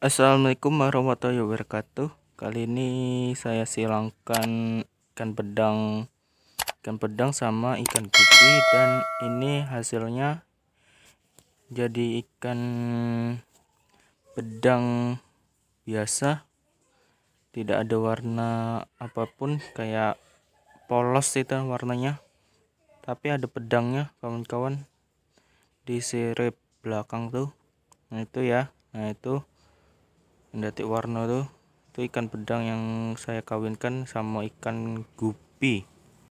Assalamualaikum warahmatullahi wabarakatuh. Kali ini saya silangkan ikan pedang, ikan pedang sama ikan gupi dan ini hasilnya jadi ikan pedang biasa. Tidak ada warna apapun kayak polos itu warnanya. Tapi ada pedangnya kawan-kawan di sirip belakang tuh. Nah itu ya. Nah itu Mendati warna tuh itu ikan pedang yang saya kawinkan sama ikan gupi